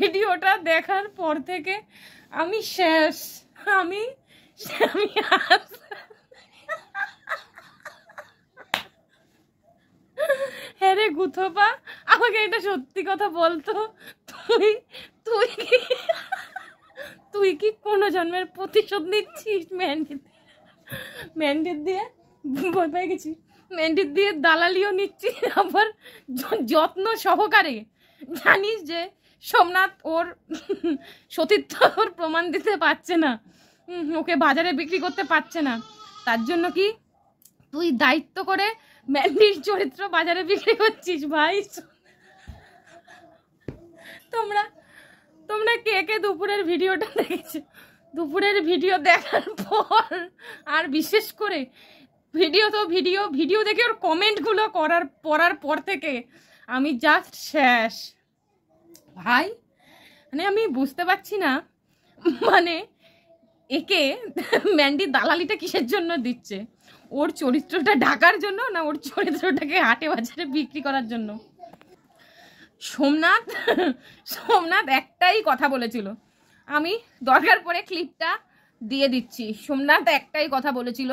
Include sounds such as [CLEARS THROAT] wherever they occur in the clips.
ভিডিওটা দেখার পর থেকে আমি শেষ আমি আমি হ্যাঁ রে গুথোপা আমাকে এটা সত্যি কথা বলতো তুই তুই কি তুই কি কোনো জন্মের প্রতিশোধ নিচ্ছিস ম্যান্ডির ম্যান্ডির দিয়ে ভয় পেয়ে গেছি ম্যান্ডির দিয়ে দালালিও নিচ্ছি আবার যত্ন সহকারে জানিস যে সোমনাথ ওর [LAUGHS] সতীর্থ ওর প্রমাণ দিতে পারছে না ওকে বাজারে বিক্রি করতে পারছে না তার জন্য কি তুই দায়িত্ব করে ম্যান্ডির চরিত্র বাজারে বিক্রি করছিস ভাই তোমরা তোমরা কে কে দুপুরের ভিডিওটা দেখেছো দুপুরের ভিডিও দেখার পর আর বিশেষ করে ভিডিও তো ভিডিও ভিডিও দেখে ওর কমেন্টগুলো করার পড়ার পর থেকে আমি জাস্ট শেষ ভাই মানে আমি বুঝতে পারছি না মানে একে ম্যান্ডি দালালিটা কিসের জন্য দিচ্ছে ওর চরিত্রটা ঢাকার জন্য না ওর চরিত্রটাকে হাটে বাজারে বিক্রি করার জন্য সোমনাথ সোমনাথ একটাই কথা বলেছিল আমি দরকার পরে ক্লিপটা দিয়ে দিচ্ছি সোমনাথ একটাই কথা বলেছিল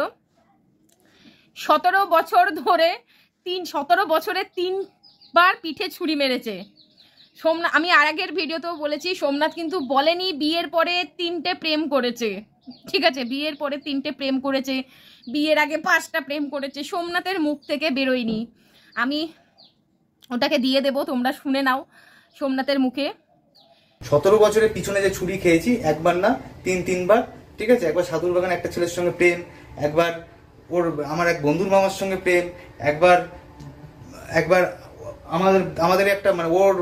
সতেরো বছর ধরে তিন সতেরো বছরে তিনবার পিঠে ছুরি মেরেছে সোমনাথ আমি আর আগের ভিডিওতেও বলেছি সোমনাথ কিন্তু বলেনি বিয়ের পরে তিনটে প্রেম করেছে ঠিক আছে বিয়ের পরে তিনটে প্রেম করেছে বিয়ের আগে পাঁচটা প্রেম করেছে সোমনাথের মুখ থেকে বেরোয়নি আমি ওটাকে দিয়ে দেব তোমরা শুনে নাও সোমনাথের মুখে সতেরো বছরের পিছনে যে ছুরি খেয়েছি একবার না তিন তিনবার ঠিক আছে একবার সাধুর বাগান একটা ছেলের সঙ্গে প্রেম একবার ওর আমার এক বন্ধুর মামার সঙ্গে প্রেম একবার একবার আমাদের আমাদের একটা মানে ওর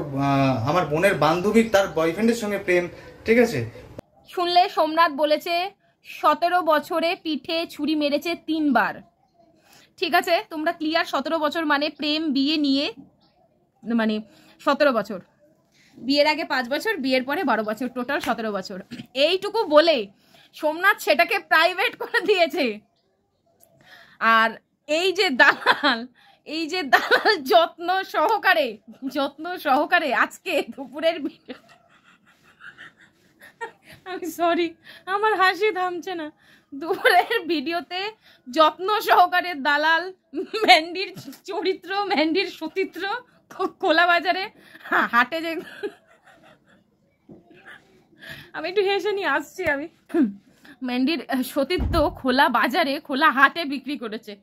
আমার বোনের বান্ধবীর তার বয়ফ্রেন্ডের সঙ্গে প্রেম ঠিক আছে শুনলে সোমনাথ বলেছে সতেরো বছরে পিঠে ছুরি মেরেছে তিনবার ঠিক আছে তোমরা ক্লিয়ার সতেরো বছর মানে প্রেম বিয়ে নিয়ে মানে সতেরো বছর বিয়ের আগে পাঁচ বছর বিয়ের পরে বারো বছর টোটাল সতেরো বছর এইটুকু বলে সোমনাথ সেটাকে প্রাইভেট করে দিয়েছে আর এই যে দালাল এই যে দালাল যত্ন সহকারে যত্ন সহকারে আজকে দুপুরের আমি সরি আমার হাসি থামছে না দুপুরের ভিডিওতে যত্ন সহকারে দালাল ম্যান্ডির চরিত্র ম্যান্ডির সতীত্র খোলা বাজারে হাটে যে আমি একটু হেসে নিয়ে আসছি আমি ম্যান্ডির সতীত্ব খোলা বাজারে খোলা হাটে বিক্রি করেছে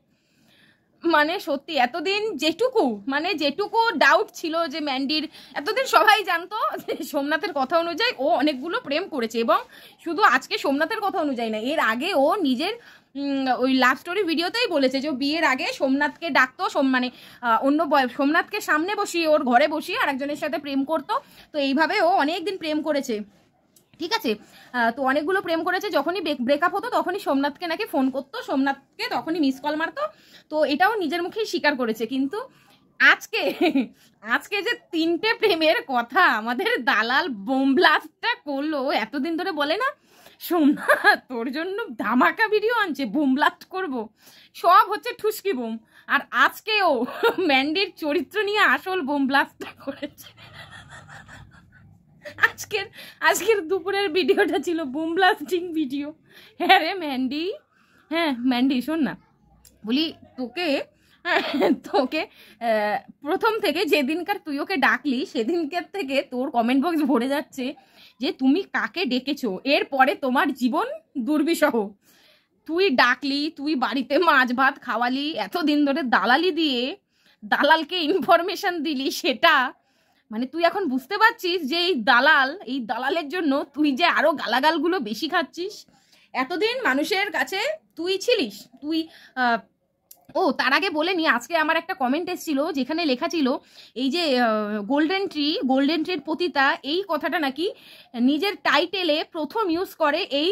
মানে সত্যি এতদিন যেটুকু মানে যেটুকু ডাউট ছিল যে ম্যান্ডির এতদিন সবাই জানতো সোমনাথের কথা অনুযায়ী ও অনেকগুলো প্রেম করেছে এবং শুধু আজকে সোমনাথের কথা অনুযায়ী না এর আগে ও নিজের ওই লাভ স্টোরি ভিডিওতেই বলেছে যে বিয়ের আগে সোমনাথকে ডাকতো সোম মানে অন্য সোমনাথকে সামনে বসিয়ে ওর ঘরে বসিয়ে আরেকজনের সাথে প্রেম করতো তো এইভাবে ও অনেক দিন প্রেম করেছে ঠিক আছে তো অনেকগুলো প্রেম করেছে যখনই ব্রেকআপ হতো তখনই সোমনাথকে নাকি ফোন করতো সোমনাথকে তখনই মিস কল মারতো তো এটাও নিজের মুখেই স্বীকার করেছে কিন্তু আজকে আজকে যে তিনটে প্রেমের কথা আমাদের দালাল বোমব্লাস্টটা করলো এতদিন ধরে বলে না সোমনাথ তোর জন্য ধামাকা ভিডিও আনছে বোমব্লাস্ট করব। সব হচ্ছে ঠুসকি বোম আর আজকেও ম্যান্ডির [LAUGHS] চরিত্র নিয়ে আসল বোমব্লাস্টটা করেছে আজকের আজকের দুপুরের ভিডিওটা ছিল বুম ব্লাস্টিং ভিডিও হ্যাঁ রে ম্যান্ডি হ্যাঁ ম্যান্ডি শোন না বলি তোকে তোকে প্রথম থেকে যেদিনকার তুই ওকে ডাকলি সেদিনকার থেকে তোর কমেন্ট বক্স ভরে যাচ্ছে যে তুমি কাকে ডেকেছো এরপরে তোমার জীবন দুর্বিষহ তুই ডাকলি তুই বাড়িতে মাছ ভাত খাওয়ালি এতদিন ধরে দালালি দিয়ে দালালকে ইনফরমেশন দিলি সেটা মানে তুই এখন বুঝতে পারছিস যে এই দালাল এই দালালের জন্য তুই যে আরো গালাগালগুলো বেশি খাচ্ছিস এতদিন মানুষের কাছে তুই ছিলিস তুই ও তার আগে বলে নি আজকে আমার একটা কমেন্ট এসেছিল যেখানে লেখা ছিল এই যে গোল্ডেন ট্রি গোল্ডেন ট্রির পতিতা এই কথাটা নাকি নিজের টাইটেলে প্রথম ইউজ করে এই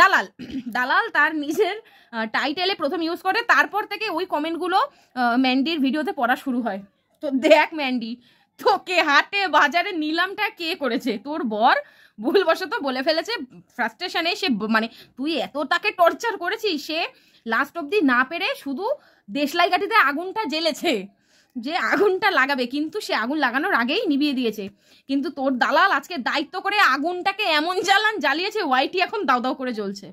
দালাল [CLEARS THROAT] দালাল তার নিজের টাইটেলে প্রথম ইউজ করে তারপর থেকে ওই কমেন্টগুলো ম্যান্ডির ভিডিওতে পড়া শুরু হয় তো দেখ ম্যান্ডি তোকে হাটে বাজারে নিলামটা কে করেছে তোর বর ভুলবশত বলে ফেলেছে ফ্রাস্ট্রেশনে সে মানে তুই এত তাকে টর্চার করেছিস সে লাস্ট অবধি না পেরে শুধু দেশলাই গাঠিতে আগুনটা জ্বেলেছে যে আগুনটা লাগাবে কিন্তু সে আগুন লাগানোর আগেই নিভিয়ে দিয়েছে কিন্তু তোর দালাল আজকে দায়িত্ব করে আগুনটাকে এমন জ্বালান জ্বালিয়েছে ওয়াইটি এখন দাও দাও করে জ্বলছে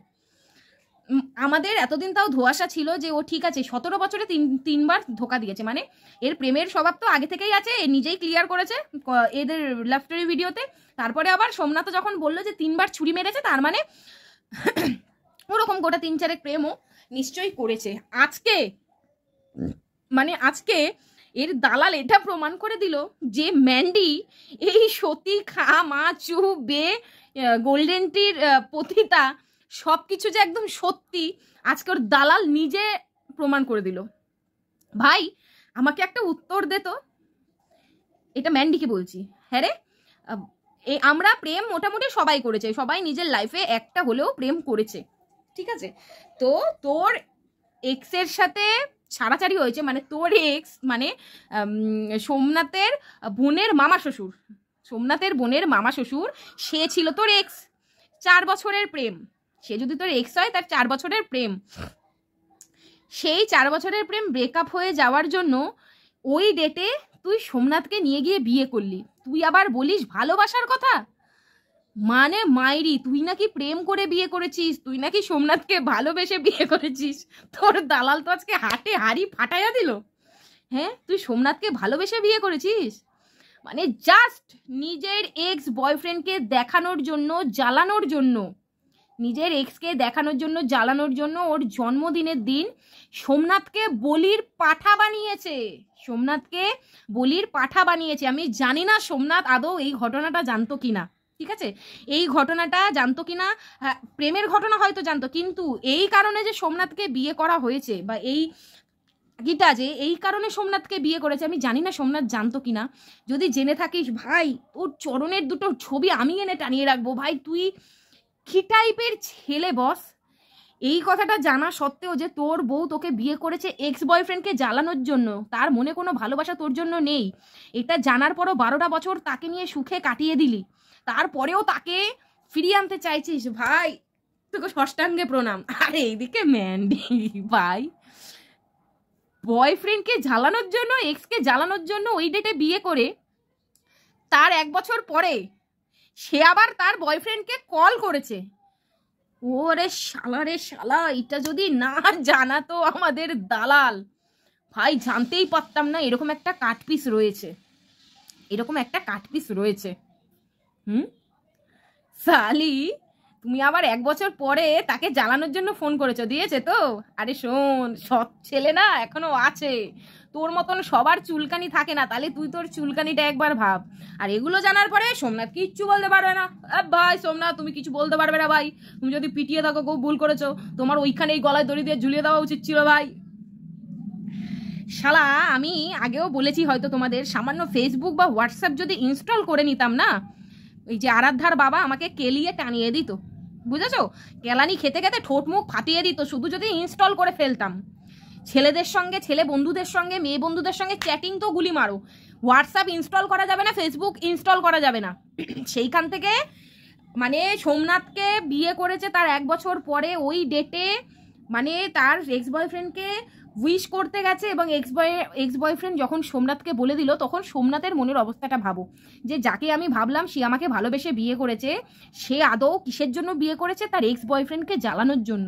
আমাদের এতদিন তাও ধোয়াশা ছিল যে ও ঠিক আছে সতেরো বছরে তিন তিনবার ধোকা দিয়েছে মানে এর প্রেমের স্বভাব তো আগে থেকেই আছে নিজেই ক্লিয়ার করেছে এদের লাফটারি ভিডিওতে তারপরে আবার সোমনাথ যখন বললো যে তিনবার ছুরি মেরেছে তার মানে [COUGHS] ওরকম গোটা তিন চারেক প্রেমও নিশ্চয়ই করেছে আজকে মানে আজকে এর দালাল এটা প্রমাণ করে দিল যে ম্যান্ডি এই সতী খা মা চু বে গোল্ডেনটির পতিতা সব কিছু যে একদম সত্যি আজকে ওর দালাল নিজে প্রমাণ করে দিল ভাই আমাকে একটা উত্তর দে তো এটা ম্যান্ডিকে বলছি হ্যাঁ রে এই আমরা প্রেম মোটামুটি সবাই করেছে সবাই নিজের লাইফে একটা হলেও প্রেম করেছে ঠিক আছে তো তোর এক্সের সাথে ছাড়াছাড়ি হয়েছে মানে তোর এক্স মানে সোমনাথের বোনের মামা শ্বশুর সোমনাথের বোনের মামা শ্বশুর সে ছিল তোর এক্স চার বছরের প্রেম সে যদি তোর এক্স হয় তার চার বছরের প্রেম সেই চার বছরের প্রেম ব্রেকআপ হয়ে যাওয়ার জন্য ওই ডেটে তুই সোমনাথকে নিয়ে গিয়ে বিয়ে করলি তুই আবার বলিস ভালোবাসার কথা মানে মাইরি তুই নাকি প্রেম করে বিয়ে করেছিস তুই নাকি সোমনাথকে ভালোবেসে বিয়ে করেছিস তোর দালাল তো আজকে হাটে হাড়ি ফাটাইয়া দিল হ্যাঁ তুই সোমনাথকে ভালোবেসে বিয়ে করেছিস মানে জাস্ট নিজের এক্স বয়ফ্রেন্ডকে দেখানোর জন্য জ্বালানোর জন্য নিজের এক্সকে দেখানোর জন্য জ্বালানোর জন্য ওর জন্মদিনের দিন সোমনাথকে বলির পাঠা বানিয়েছে সোমনাথকে বলির পাঠা বানিয়েছে আমি জানি না সোমনাথ আদৌ এই ঘটনাটা জানতো কিনা ঠিক আছে এই ঘটনাটা জানতো কি না হ্যাঁ, প্রেমের ঘটনা হয়তো জানতো কিন্তু এই কারণে যে সোমনাথকে বিয়ে করা হয়েছে বা এই গীতা যে এই কারণে সোমনাথকে বিয়ে করেছে আমি জানি না সোমনাথ জানতো কি না যদি জেনে থাকিস ভাই ওর চরণের দুটো ছবি আমি এনে টানিয়ে রাখবো ভাই তুই কি টাইপের ছেলে বস এই কথাটা জানা সত্ত্বেও যে তোর বউ তোকে বিয়ে করেছে এক্স বয়ফ্রেন্ডকে জ্বালানোর জন্য তার মনে কোনো ভালোবাসা তোর জন্য নেই এটা জানার পরও বারোটা বছর তাকে নিয়ে সুখে কাটিয়ে দিলি তারপরেও তাকে ফিরিয়ে আনতে চাইছিস ভাই তোকে ষষ্ঠাঙ্গে প্রণাম আর এইদিকে ম্যান্ডি ভাই বয়ফ্রেন্ডকে জ্বালানোর জন্য এক্সকে জ্বালানোর জন্য ওই ডেটে বিয়ে করে তার এক বছর পরে সে আবার তার বয়ফ্রেন্ডকে কল করেছে ওরে শালা রে শালা এটা যদি না জানাতো আমাদের দালাল ভাই জানতেই পারতাম না এরকম একটা কাঠপিস রয়েছে এরকম একটা কাঠপিস রয়েছে হুম সালি তুমি আবার এক বছর পরে তাকে জ্বালানোর জন্য ফোন করেছো দিয়েছে তো আরে শোন সৎ ছেলে না এখনো আছে তোর মতন সবার চুলকানি থাকে না তাহলে তুই তোর চুলকানিটা একবার ভাব আর এগুলো জানার পরে সোমনাথ কিচ্ছু বলতে পারবে না ভাই সোমনাথ তুমি কিছু বলতে পারবে না ভাই তুমি যদি পিটিয়ে থাকো কেউ ভুল করেছো তোমার ওইখানে এই গলায় দড়ি দিয়ে ঝুলিয়ে দেওয়া উচিত ছিল ভাই শালা আমি আগেও বলেছি হয়তো তোমাদের সামান্য ফেসবুক বা হোয়াটসঅ্যাপ যদি ইনস্টল করে নিতাম না ওই যে আরাধ্যার বাবা আমাকে কেলিয়ে টানিয়ে দিত বুঝেছো কেলানি খেতে খেতে ঠোঁট মুখ ফাটিয়ে দিত শুধু যদি ইনস্টল করে ফেলতাম ছেলেদের সঙ্গে ছেলে বন্ধুদের সঙ্গে মেয়ে বন্ধুদের সঙ্গে চ্যাটিং তো গুলি মারো হোয়াটসঅ্যাপ ইনস্টল করা যাবে না ফেসবুক ইনস্টল করা যাবে না [CLEARS THROAT] সেইখান থেকে মানে সোমনাথকে বিয়ে করেছে তার এক বছর পরে ওই ডেটে মানে তার এক্স বয়ফ্রেন্ডকে উইশ করতে গেছে এবং এক্স বয় এক্স বয়ফ্রেন্ড যখন সোমনাথকে বলে দিল তখন সোমনাথের মনের অবস্থাটা ভাবো যে যাকে আমি ভাবলাম সে আমাকে ভালোবেসে বিয়ে করেছে সে আদৌ কিসের জন্য বিয়ে করেছে তার এক্স বয়ফ্রেন্ডকে জ্বালানোর জন্য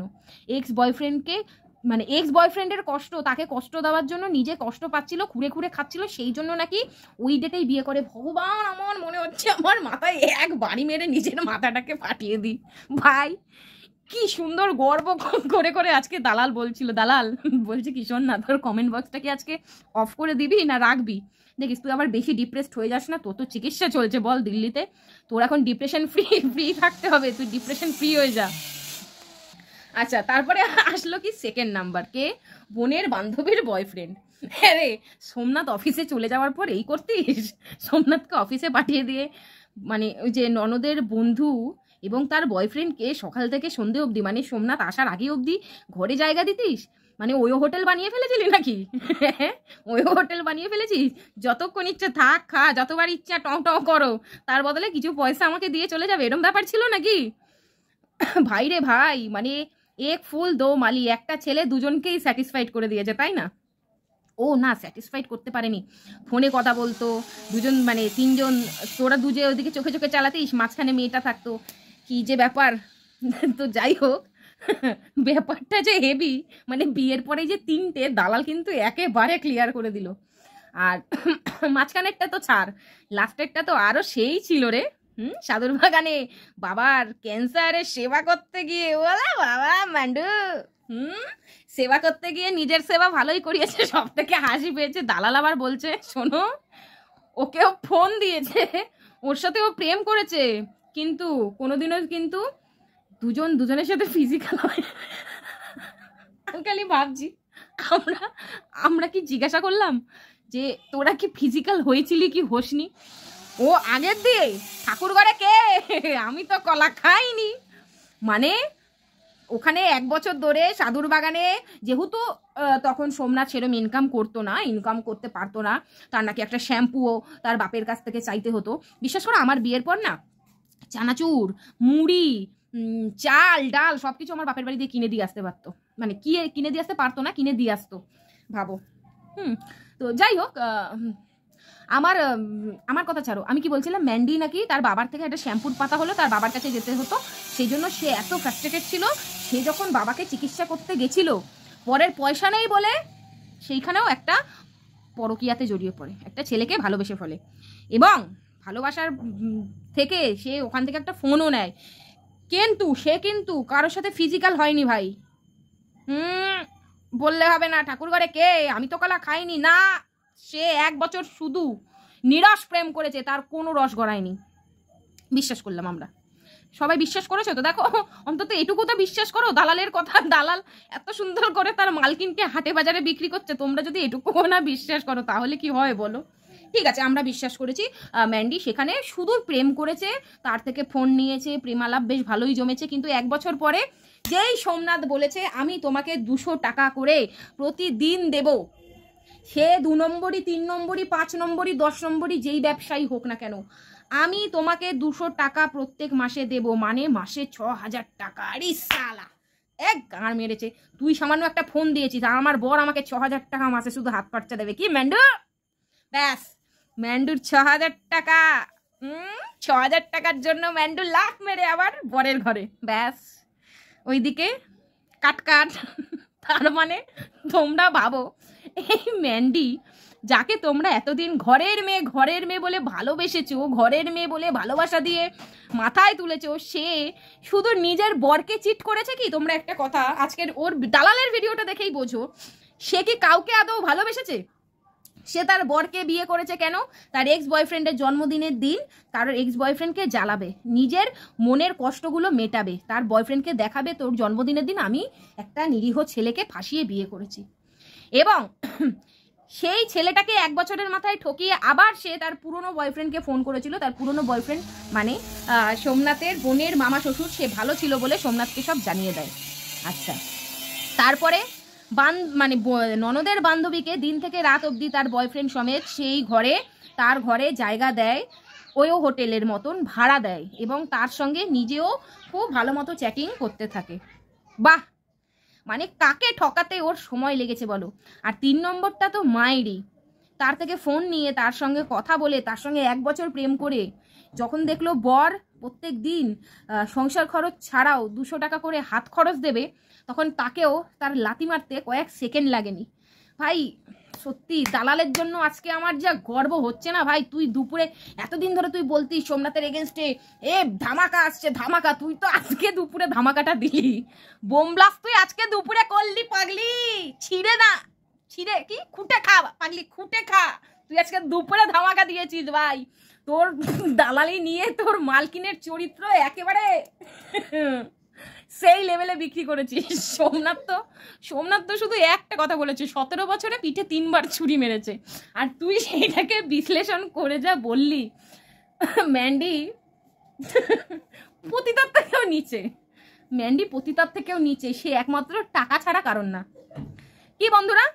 এক্স বয়ফ্রেন্ডকে মানে এক্স বয়ফ্রেন্ডের কষ্ট তাকে কষ্ট দেওয়ার জন্য নিজে কষ্ট পাচ্ছিল খুঁড়ে খুঁড়ে খাচ্ছিল সেই জন্য নাকি ওই ডেটেই বিয়ে করে ভগবান আমার মনে হচ্ছে আমার মাথায় এক বাড়ি মেরে নিজের মাথাটাকে ফাটিয়ে দিই ভাই কি সুন্দর গর্ব করে করে আজকে দালাল বলছিল দালাল বলছে কিশোর না তোর কমেন্ট বক্সটাকে আজকে অফ করে দিবি না রাখবি দেখিস তুই আবার বেশি ডিপ্রেসড হয়ে যাস না তোর তো চিকিৎসা চলছে বল দিল্লিতে তোর এখন ডিপ্রেশন ফ্রি ফ্রি থাকতে হবে তুই ডিপ্রেশন ফ্রি হয়ে যা আচ্ছা তারপরে আসলো কি সেকেন্ড নাম্বার কে বোনের বান্ধবীর বয়ফ্রেন্ড হ্যাঁ রে সোমনাথ অফিসে চলে যাওয়ার পর এই করতিস সোমনাথকে অফিসে পাঠিয়ে দিয়ে মানে ওই যে ননদের বন্ধু এবং তার বয়ফ্রেন্ডকে সকাল থেকে সন্ধে অবধি মানে সোমনাথ আসার আগে অবধি ঘরে জায়গা দিতিস মানে ওই হোটেল বানিয়ে ফেলেছিলি নাকি হ্যাঁ, ওই হোটেল বানিয়ে ফেলেছিস যতক্ষণ ইচ্ছা থাক খা যতবার ইচ্ছা টং টং করো তার বদলে কিছু পয়সা আমাকে দিয়ে চলে যাবে এরম ব্যাপার ছিল নাকি ভাই রে ভাই মানে এক ফুল দো মালি একটা ছেলে দুজনকেই স্যাটিসফাইড করে দিয়েছে তাই না ও না স্যাটিসফাইড করতে পারেনি ফোনে কথা বলতো দুজন মানে তিনজন তোরা দুজে ওদিকে চোখে চোখে চালাতিস মাঝখানে মেয়েটা থাকতো কি যে ব্যাপার তো যাই হোক ব্যাপারটা যে হেভি মানে বিয়ের পরে যে তিনটে দালাল কিন্তু একেবারে ক্লিয়ার করে দিল আর মাঝখানেরটা তো ছাড় লাস্টেরটা তো আরও সেই ছিল রে হুম সাধুর বাগানে বাবার ক্যান্সারের সেবা করতে গিয়ে ওলা বাবা ম্যান্ডু হুম সেবা করতে গিয়ে নিজের সেবা ভালোই করিয়েছে সব থেকে হাসি পেয়েছে দালাল আবার বলছে শোনো ওকেও ফোন দিয়েছে ওর সাথে ও প্রেম করেছে কিন্তু কোনোদিনও কিন্তু দুজন দুজনের সাথে ফিজিক্যাল হয় খালি ভাবছি আমরা আমরা কি জিজ্ঞাসা করলাম যে তোরা কি ফিজিক্যাল হয়েছিলি কি হোসনি ও আগের দিয়ে ঠাকুর ঘরে কে আমি তো কলা খাইনি মানে ওখানে এক বছর ধরে সাধুর বাগানে যেহেতু তখন সোমনাথ সেরম ইনকাম করতো না ইনকাম করতে পারতো না তার নাকি একটা শ্যাম্পুও তার বাপের কাছ থেকে চাইতে হতো বিশ্বাস করো আমার বিয়ের পর না চানাচুর মুড়ি চাল ডাল সব কিছু আমার বাপের বাড়ি দিয়ে কিনে দিয়ে আসতে পারতো মানে কি কিনে দিয়ে আসতে পারতো না কিনে দিয়ে আসতো ভাবো হুম তো যাই হোক আমার আমার কথা ছাড়ো আমি কি বলছিলাম ম্যান্ডি নাকি তার বাবার থেকে একটা শ্যাম্পুর পাতা হলো তার বাবার কাছে যেতে হতো সেই জন্য সে এত ফ্রাস্ট্রেটেড ছিল সে যখন বাবাকে চিকিৎসা করতে গেছিল পরের পয়সা নেই বলে সেইখানেও একটা পরকিয়াতে জড়িয়ে পড়ে একটা ছেলেকে ভালোবেসে ফলে এবং ভালোবাসার থেকে সে ওখান থেকে একটা ফোনও নেয় কিন্তু সে কিন্তু কারোর সাথে ফিজিক্যাল হয়নি ভাই হুম বললে হবে না ঠাকুরঘরে কে আমি তো কলা খাইনি না সে এক বছর শুধু নিরস প্রেম করেছে তার কোনো রস গড়ায়নি বিশ্বাস করলাম আমরা সবাই বিশ্বাস করেছো তো দেখো অন্তত এটুকু তো বিশ্বাস করো দালালের কথা দালাল এত সুন্দর করে তার মালকিনকে হাটে বাজারে বিক্রি করছে তোমরা যদি এটুকুও না বিশ্বাস করো তাহলে কি হয় বলো ঠিক আছে আমরা বিশ্বাস করেছি ম্যান্ডি সেখানে শুধু প্রেম করেছে তার থেকে ফোন নিয়েছে প্রেমালাপ বেশ ভালোই জমেছে কিন্তু এক বছর পরে যেই সোমনাথ বলেছে আমি তোমাকে দুশো টাকা করে প্রতিদিন দেবো সে দু নম্বরই তিন নম্বরই পাঁচ নম্বরই দশ নম্বরই যেই ব্যবসায়ী হোক না কেন আমি তোমাকে দুশো টাকা প্রত্যেক মাসে দেব মানে মাসে ছ হাজার টাকা আরে সালা এক গাঁড় মেরেছে তুই সামান্য একটা ফোন দিয়েছিস আর আমার বর আমাকে ছ হাজার টাকা মাসে শুধু হাত খরচা দেবে কি ম্যান্ডু ব্যাস ম্যান্ডুর ছ হাজার টাকা ছ হাজার টাকার জন্য ম্যান্ডু লাখ মেরে আবার বরের ঘরে ব্যাস ওইদিকে কাট কাট তার মানে তোমরা ভাবো এই ম্যান্ডি যাকে তোমরা এতদিন ঘরের মেয়ে ঘরের মেয়ে বলে ভালোবেসেছো ঘরের মেয়ে বলে ভালোবাসা দিয়ে মাথায় তুলেছ সে শুধু নিজের বরকে চিট করেছে কি তোমরা একটা কথা আজকের ওর দালালের ভিডিওটা দেখেই বোঝো সে কি কাউকে আদৌ ভালোবেসেছে সে তার বরকে বিয়ে করেছে কেন তার এক্স বয়ফ্রেন্ডের জন্মদিনের দিন তার এক্স বয়ফ্রেন্ডকে জ্বালাবে নিজের মনের কষ্টগুলো মেটাবে তার বয়ফ্রেন্ডকে দেখাবে তোর জন্মদিনের দিন আমি একটা নিরীহ ছেলেকে ফাঁসিয়ে বিয়ে করেছি এবং [CLEARS THROAT] সেই ছেলেটাকে এক বছরের মাথায় ঠকিয়ে আবার সে তার পুরনো বয়ফ্রেন্ডকে ফোন করেছিল তার পুরনো বয়ফ্রেন্ড মানে সোমনাথের বোনের মামা শ্বশুর সে ভালো ছিল বলে সোমনাথকে সব জানিয়ে দেয় আচ্ছা তারপরে বান মানে ননদের বান্ধবীকে দিন থেকে রাত অবধি তার বয়ফ্রেন্ড সমেত সেই ঘরে তার ঘরে জায়গা দেয় ওয়ো হোটেলের মতন ভাড়া দেয় এবং তার সঙ্গে নিজেও খুব ভালো মতো চ্যাটিং করতে থাকে বাহ মানে কাকে ঠকাতে ওর সময় লেগেছে বলো আর তিন নম্বরটা তো মায়েরই তার থেকে ফোন নিয়ে তার সঙ্গে কথা বলে তার সঙ্গে এক বছর প্রেম করে যখন দেখলো বর প্রত্যেক দিন সংসার খরচ ছাড়াও দুশো টাকা করে হাত খরচ দেবে তখন তাকেও তার লাতি মারতে কয়েক সেকেন্ড লাগেনি ভাই সত্যি দালালের জন্য আজকে আমার যা গর্ব হচ্ছে না ভাই তুই দুপুরে এতদিন ধরে তুই বলতিস সোমনাথের এগেনস্টে এ ধামাকা আসছে ধামাকা তুই তো আজকে দুপুরে ধামাকাটা দিলি বোমলাস তুই আজকে দুপুরে করলি পাগলি ছিঁড়ে না ছিঁড়ে কি খুঁটে খা পাগলি খুঁটে খা তুই আজকে দুপুরে ধামাকা দিয়েছিস ভাই তোর দালালি নিয়ে তোর মালকিনের চরিত্র একেবারে সেই লেভেলে বিক্রি করেছিস সোমনাথ তো সোমনাথ তো শুধু একটা কথা বলেছে সতেরো বছরে পিঠে তিনবার ছুরি মেরেছে আর তুই সেইটাকে বিশ্লেষণ করে যা বললি ম্যান্ডি পতিতার থেকেও নিচে ম্যান্ডি পতিতার থেকেও নিচে সে একমাত্র টাকা ছাড়া কারণ না কি বন্ধুরা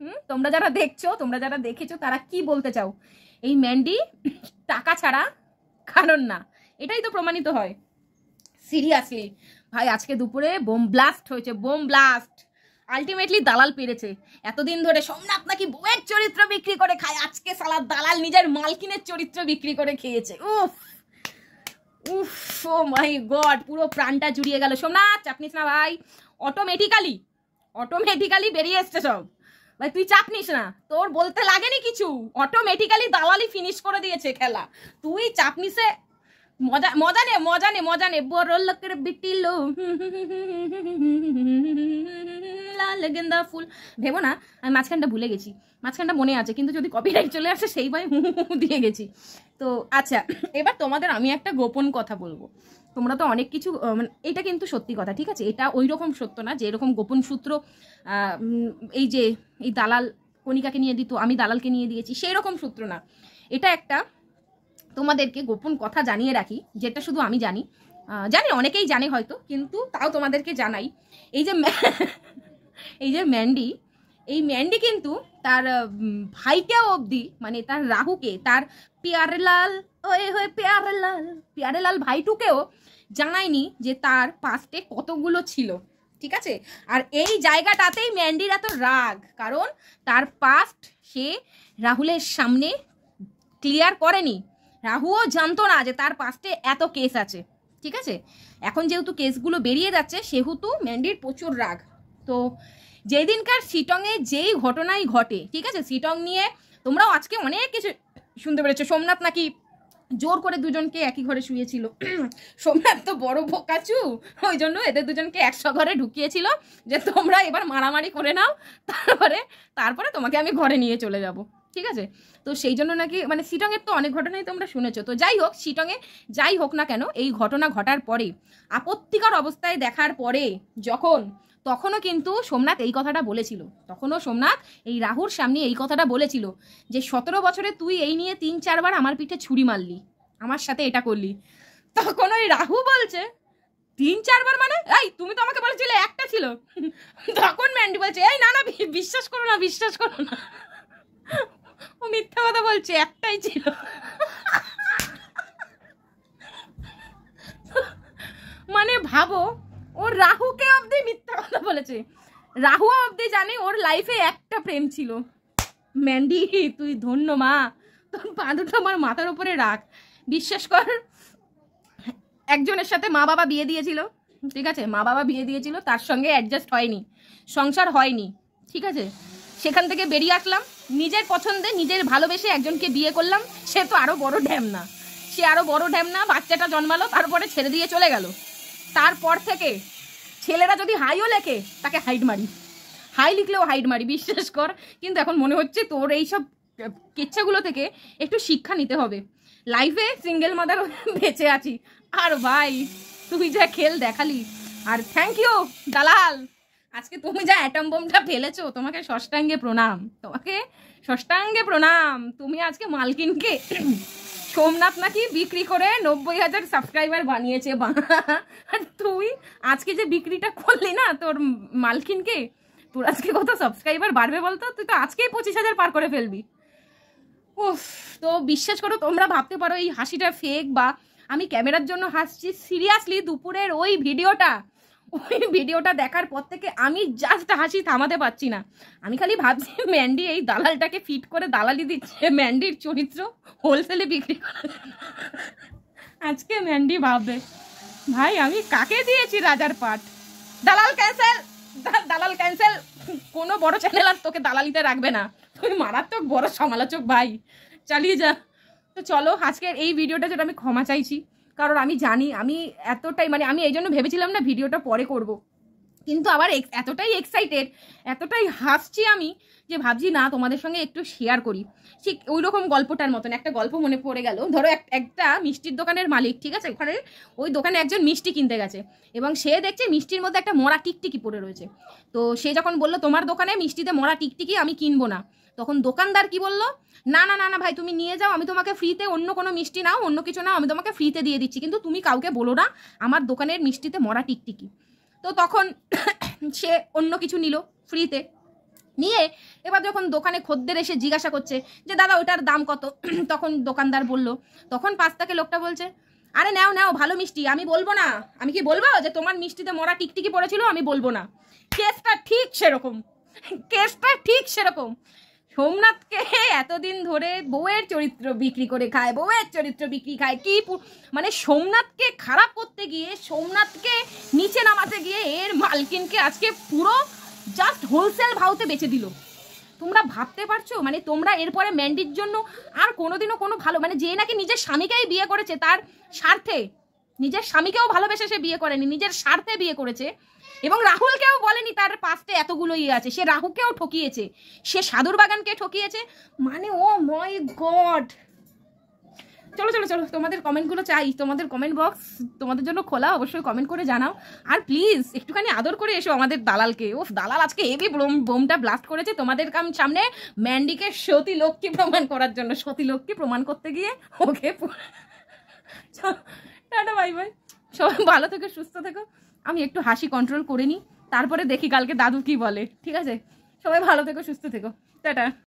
হুম তোমরা যারা দেখছো তোমরা যারা দেখেছো তারা কি বলতে চাও এই ম্যান্ডি টাকা ছাড়া কারণ না এটাই তো প্রমাণিত হয় সিরিয়াসলি ভাই আজকে দুপুরে বোম ব্লাস্ট হয়েছে বোম ব্লাস্ট আলটিমেটলি দালাল পেরেছে এতদিন ধরে সোমনাথ নাকি বউয়ের চরিত্র বিক্রি করে খায় আজকে সালা দালাল নিজের মালকিনের চরিত্র বিক্রি করে খেয়েছে উফ উফ ও মাই গড পুরো প্রাণটা জুড়িয়ে গেল সোমনাথ চাপনিস না ভাই অটোমেটিক্যালি অটোমেটিক্যালি বেরিয়ে এসছে সব ভাই তুই চাপনিস না তোর বলতে লাগেনি কিছু অটোমেটিক্যালি দালালি ফিনিশ করে দিয়েছে খেলা তুই চাপ মজা মজা নে মজা নে মজা নে বড় লোকের বিটিলো লো লাল গেন্দা ফুল ভেবো না আমি মাঝখানটা ভুলে গেছি মাঝখানটা মনে আছে কিন্তু যদি কপিরাইট চলে আসে সেই হু দিয়ে গেছি তো আচ্ছা এবার তোমাদের আমি একটা গোপন কথা বলবো তোমরা তো অনেক কিছু মানে এটা কিন্তু সত্যি কথা ঠিক আছে এটা ওই রকম সত্য না যে এরকম গোপন সূত্র এই যে এই দালাল কণিকাকে নিয়ে দিত আমি দালালকে নিয়ে দিয়েছি সেই রকম সূত্র না এটা একটা তোমাদেরকে গোপন কথা জানিয়ে রাখি যেটা শুধু আমি জানি জানি অনেকেই জানে হয়তো কিন্তু তাও তোমাদেরকে জানাই এই যে [LAUGHS] এই যে ম্যান্ডি এই ম্যান্ডি কিন্তু তার ভাইকেও অবধি মানে তার রাহুকে তার পেয়ারলাল ওয়ে হয়ে পেয়ারলাল পেয়ারেলাল ভাইটুকেও জানায়নি যে তার পাস্টে কতগুলো ছিল ঠিক আছে আর এই জায়গাটাতেই ম্যান্ডির এত রাগ কারণ তার পাস্ট সে রাহুলের সামনে ক্লিয়ার করেনি রাহুও জানতো না যে তার পাস্টে এত কেস আছে ঠিক আছে এখন যেহেতু কেসগুলো বেরিয়ে যাচ্ছে সেহেতু ম্যান্ডির প্রচুর রাগ তো যেদিনকার শিটংয়ে যেই ঘটনাই ঘটে ঠিক আছে শিটং নিয়ে তোমরাও আজকে অনেক কিছু শুনতে পেরেছো সোমনাথ নাকি জোর করে দুজনকে একই ঘরে শুয়েছিল [CLEARS THROAT] সোমনাথ তো বড় বোকাচু ওই জন্য এদের দুজনকে একশো ঘরে ঢুকিয়েছিল যে তোমরা এবার মারামারি করে নাও তারপরে তারপরে তোমাকে আমি ঘরে নিয়ে চলে যাবো ঠিক আছে তো সেই জন্য নাকি মানে শিটংয়ের তো অনেক ঘটনাই তোমরা শুনেছো তো যাই হোক শিটংয়ে যাই হোক না কেন এই ঘটনা ঘটার পরে আপত্তিকর অবস্থায় দেখার পরে যখন তখনও কিন্তু সোমনাথ এই কথাটা বলেছিল তখনও সোমনাথ এই রাহুর সামনে এই কথাটা বলেছিল যে সতেরো বছরে তুই এই নিয়ে তিন চারবার আমার পিঠে ছুরি মারলি আমার সাথে এটা করলি তখন ওই রাহু বলছে তিন চারবার মানে এই তুমি তো আমাকে বলেছিলে একটা ছিল তখন ম্যান্ডি বলছে এই না না বিশ্বাস করো না বিশ্বাস করো না ও মিথ্যা কথা বলছে একটাই ছিল মানে ভাবো ওর রাহুকে অবধি মিথ্যা কথা বলেছে রাহু অবধি জানে ওর লাইফে একটা প্রেম ছিল ম্যান্ডি তুই ধন্য মা তোর পা দুটো আমার মাথার উপরে রাখ বিশ্বাস কর একজনের সাথে মা বাবা বিয়ে দিয়েছিল ঠিক আছে মা বাবা বিয়ে দিয়েছিল তার সঙ্গে অ্যাডজাস্ট হয়নি সংসার হয়নি ঠিক আছে সেখান থেকে বেরিয়ে আসলাম নিজের পছন্দে নিজের ভালোবেসে একজনকে বিয়ে করলাম সে তো আরও বড় ড্যাম না সে আরও বড় ড্যাম না বাচ্চাটা জন্মালো তারপরে ছেড়ে দিয়ে চলে গেল তারপর থেকে ছেলেরা যদি হাইও লেখে তাকে হাইট মারি হাই লিখলেও হাইট মারি বিশ্বাস কর কিন্তু এখন মনে হচ্ছে তোর এইসব কেচ্ছাগুলো থেকে একটু শিক্ষা নিতে হবে লাইফে সিঙ্গেল মাদার বেঁচে আছি আর ভাই তুই যা খেল দেখালি আর থ্যাংক ইউ দালাল আজকে তুমি যা অ্যাটম বোমটা ফেলেছো তোমাকে ষষ্ঠাঙ্গে প্রণাম তোমাকে ষষ্ঠাঙ্গে প্রণাম তুমি আজকে মালকিনকে সোমনাথ নাকি বিক্রি করে নব্বই হাজার সাবস্ক্রাইবার বানিয়েছে আর তুই আজকে যে বিক্রিটা করলি না তোর মালকিনকে তোর আজকে কত সাবস্ক্রাইবার বাড়বে বলতো তুই তো আজকেই পঁচিশ হাজার পার করে ফেলবি উফ তো বিশ্বাস করো তোমরা ভাবতে পারো এই হাসিটা ফেক বা আমি ক্যামেরার জন্য হাসছি সিরিয়াসলি দুপুরের ওই ভিডিওটা ওই ভিডিওটা দেখার পর থেকে আমি জাস্ট হাসি থামাতে পারছি না আমি খালি ভাবছি ম্যান্ডি এই দালালটাকে ফিট করে দালালি দিচ্ছে ম্যান্ডির চরিত্র হোলসেলে বিক্রি করা আজকে ম্যান্ডি ভাববে ভাই আমি কাকে দিয়েছি রাজার পাঠ দালাল ক্যান্সেল দালাল ক্যান্সেল কোনো বড় চ্যানেল আর তোকে দালালিতে রাখবে না তুই মারাত্মক বড় সমালোচক ভাই চালিয়ে যা তো চলো আজকের এই ভিডিওটা যেটা আমি ক্ষমা চাইছি কারণ আমি জানি আমি এতটাই মানে আমি এই জন্য ভেবেছিলাম না ভিডিওটা পরে করব। কিন্তু আবার এতটাই এক্সাইটেড এতটাই হাসছি আমি যে ভাবছি না তোমাদের সঙ্গে একটু শেয়ার করি ঠিক ওই রকম গল্পটার মতন একটা গল্প মনে পড়ে গেল ধরো একটা মিষ্টির দোকানের মালিক ঠিক আছে ওখানে ওই দোকানে একজন মিষ্টি কিনতে গেছে এবং সে দেখছে মিষ্টির মধ্যে একটা মরা টিকটিকি পড়ে রয়েছে তো সে যখন বললো তোমার দোকানে মিষ্টিতে মরা টিকটিকি আমি কিনবো না তখন দোকানদার কি বললো না না না না ভাই তুমি নিয়ে যাও আমি তোমাকে ফ্রিতে অন্য কোনো মিষ্টি নাও অন্য কিছু নাও আমি তোমাকে ফ্রিতে দিয়ে দিচ্ছি কিন্তু তুমি কাউকে বলো না আমার দোকানের মিষ্টিতে মরা টিকটিকি তো তখন [COUGHS] সে অন্য কিছু নিল ফ্রিতে নিয়ে এবার যখন দোকানে খদ্দের এসে জিজ্ঞাসা করছে যে দাদা ওটার দাম কত [COUGHS] তখন দোকানদার বলল তখন পাস্তাকে লোকটা বলছে আরে নাও নাও ভালো মিষ্টি আমি বলবো না আমি কি বলবো যে তোমার মিষ্টিতে মরা টিকটিকি পড়েছিল আমি বলবো না কেসটা ঠিক সেরকম কেসটা ঠিক সেরকম সোমনাথকে এতদিন ধরে বউয়ের চরিত্র বিক্রি করে খায় বউয়ের চরিত্র বিক্রি খায় কি মানে সোমনাথকে খারাপ করতে গিয়ে সোমনাথকে নিচে নামাতে গিয়ে এর মালকিনকে আজকে পুরো জাস্ট হোলসেল ভাউতে বেচে দিল তোমরা ভাবতে পারছো মানে তোমরা এরপরে ম্যান্ডির জন্য আর কোনোদিনও কোনো ভালো মানে যে নাকি নিজের স্বামীকেই বিয়ে করেছে তার স্বার্থে নিজের স্বামীকেও ভালোবেসে সে বিয়ে করেনি নিজের স্বার্থে বিয়ে করেছে এবং রাহুলকেও বলেনি তার পাশে এতগুলো ইয়ে আছে সে রাহুকেও ঠকিয়েছে সে সাধুর বাগানকে ঠকিয়েছে মানে ও মাই গড চলো চলো চলো তোমাদের কমেন্টগুলো চাই তোমাদের কমেন্ট বক্স তোমাদের জন্য খোলা অবশ্যই কমেন্ট করে জানাও আর প্লিজ একটুখানি আদর করে এসো আমাদের দালালকে ও দালাল আজকে হেভি বোম বোমটা ব্লাস্ট করেছে তোমাদের কাম সামনে ম্যান্ডিকে সতী লক্ষ্মী প্রমাণ করার জন্য সতী লক্ষ্মী প্রমাণ করতে গিয়ে ওকে টাটা বাই বাই সবাই ভালো থেকো সুস্থ থেকো আমি একটু হাসি কন্ট্রোল করে নিই তারপরে দেখি কালকে দাদু কি বলে ঠিক আছে সবাই ভালো থেকো সুস্থ থেকো টাটা